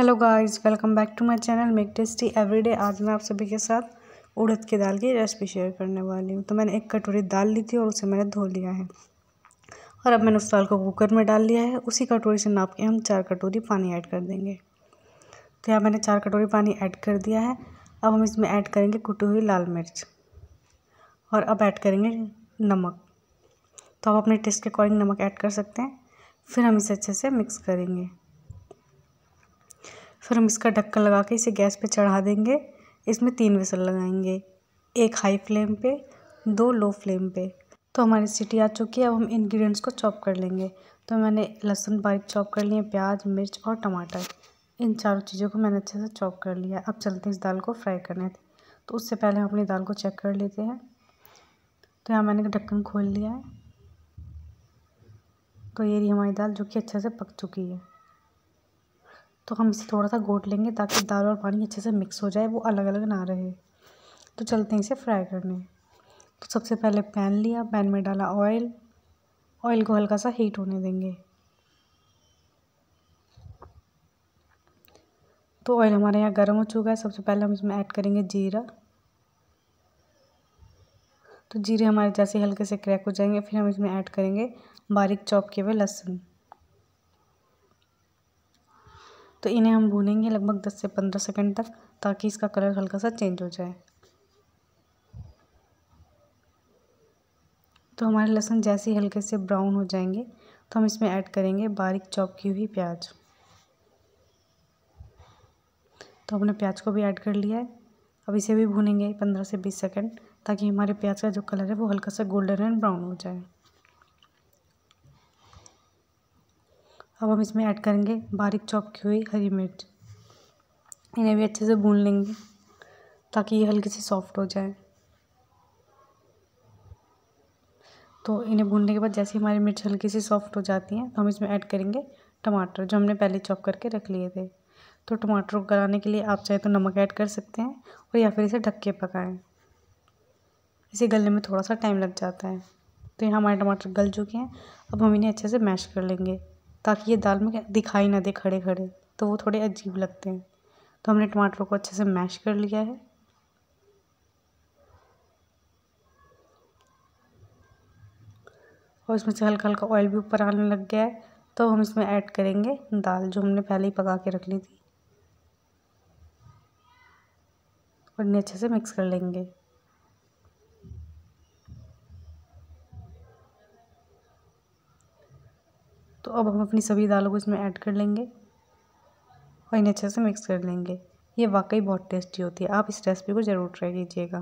hello guys welcome back to my channel make tasty everyday आज मैं आप सभी के साथ उड़द की दाल की रेसिपी शेयर करने वाली हूँ तो मैंने एक कटोरी दाल ली थी और उसे मैंने धो लिया है और अब मैंने उस दाल को कुकर में डाल लिया है उसी कटोरी से नाप के हम चार कटोरी पानी ऐड कर देंगे तो यहाँ मैंने चार कटोरी पानी ऐड कर दिया है अब हम इसमें ऐड करेंगे कुटी हुई लाल मिर्च और अब ऐड करेंगे नमक तो आप अपने टेस्ट के अकॉर्डिंग नमक ऐड कर सकते हैं फिर हम इसे अच्छे से मिक्स करेंगे फिर हम इसका ढक्कन लगा के इसे गैस पे चढ़ा देंगे इसमें तीन विसल लगाएंगे एक हाई फ्लेम पे दो लो फ्लेम पे तो हमारी सीटी आ चुकी है अब हम इंग्रेडिएंट्स को चॉप कर लेंगे तो मैंने लहसुन बारीक चॉप कर लिए प्याज मिर्च और टमाटर इन चारों चीज़ों को मैंने अच्छे से चॉप कर लिया अब चलते हैं इस दाल को फ्राई करने थे तो उससे पहले हम अपनी दाल को चेक कर लेते हैं तो यहाँ मैंने ढक्कन खोल लिया है तो ये रही हमारी दाल जो कि अच्छे से पक चुकी है तो हम इसे थोड़ा सा घोट लेंगे ताकि दाल और पानी अच्छे से मिक्स हो जाए वो अलग अलग ना रहे तो चलते हैं इसे फ्राई करने तो सबसे पहले पैन लिया पैन में डाला ऑयल ऑयल को हल्का सा हीट होने देंगे तो ऑयल हमारे यहाँ गर्म हो चुका है सबसे पहले हम इसमें ऐड करेंगे जीरा तो जीरे हमारे जैसे हल्के से क्रैक हो जाएंगे फिर हम इसमें ऐड करेंगे बारीक चॉप किए हुए लहसुन तो इन्हें हम भूनेंगे लगभग दस से पंद्रह सेकंड तक ताकि इसका कलर हल्का सा चेंज हो जाए तो हमारे लहसुन जैसे ही हल्के से ब्राउन हो जाएंगे तो हम इसमें ऐड करेंगे बारीक चॉप की हुई प्याज तो हमने प्याज को भी ऐड कर लिया है अब इसे भी भूनेंगे पंद्रह से बीस सेकेंड ताकि हमारे प्याज का जो कलर है वो हल्का सा गोल्डन एंड ब्राउन हो जाए अब हम इसमें ऐड करेंगे बारीक चॉप की हुई हरी मिर्च इन्हें भी अच्छे से भून लेंगे ताकि ये हल्की सी सॉफ्ट हो जाए तो इन्हें भूनने के बाद जैसे हमारी मिर्च हल्की सी सॉफ्ट हो जाती हैं तो हम इसमें ऐड करेंगे टमाटर जो हमने पहले चॉप करके रख लिए थे तो टमाटर को गलाने के लिए आप चाहे तो नमक ऐड कर सकते हैं और या फिर इसे ढक के पकाएँ इसे गलने में थोड़ा सा टाइम लग जाता है तो यहाँ हमारे टमाटर गल चुके हैं अब हम इन्हें अच्छे से मैश कर लेंगे ताकि ये दाल में दिखाई ना दे खड़े खड़े तो वो थोड़े अजीब लगते हैं तो हमने टमाटर को अच्छे से मैश कर लिया है और इसमें से हल्का हल्का ऑयल भी ऊपर आने लग गया है तो हम इसमें ऐड करेंगे दाल जो हमने पहले ही पका के रख ली थी और इन्हें अच्छे से मिक्स कर लेंगे तो अब हम अपनी सभी दालों को इसमें ऐड कर लेंगे और इन्हें अच्छे से मिक्स कर लेंगे ये वाकई बहुत टेस्टी होती है आप इस रेसिपी को ज़रूर ट्राई कीजिएगा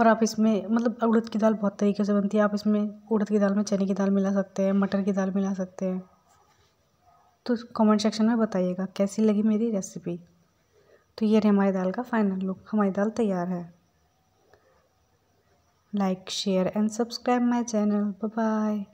और आप इसमें मतलब उड़द की दाल बहुत तरीके से बनती है आप इसमें उड़द की दाल में चने की दाल मिला सकते हैं मटर की दाल मिला सकते हैं तो कमेंट सेक्शन में बताइएगा कैसी लगी मेरी रेसिपी तो ये रही हमारी दाल का फाइनल लुक हमारी दाल तैयार है like share and subscribe my channel bye bye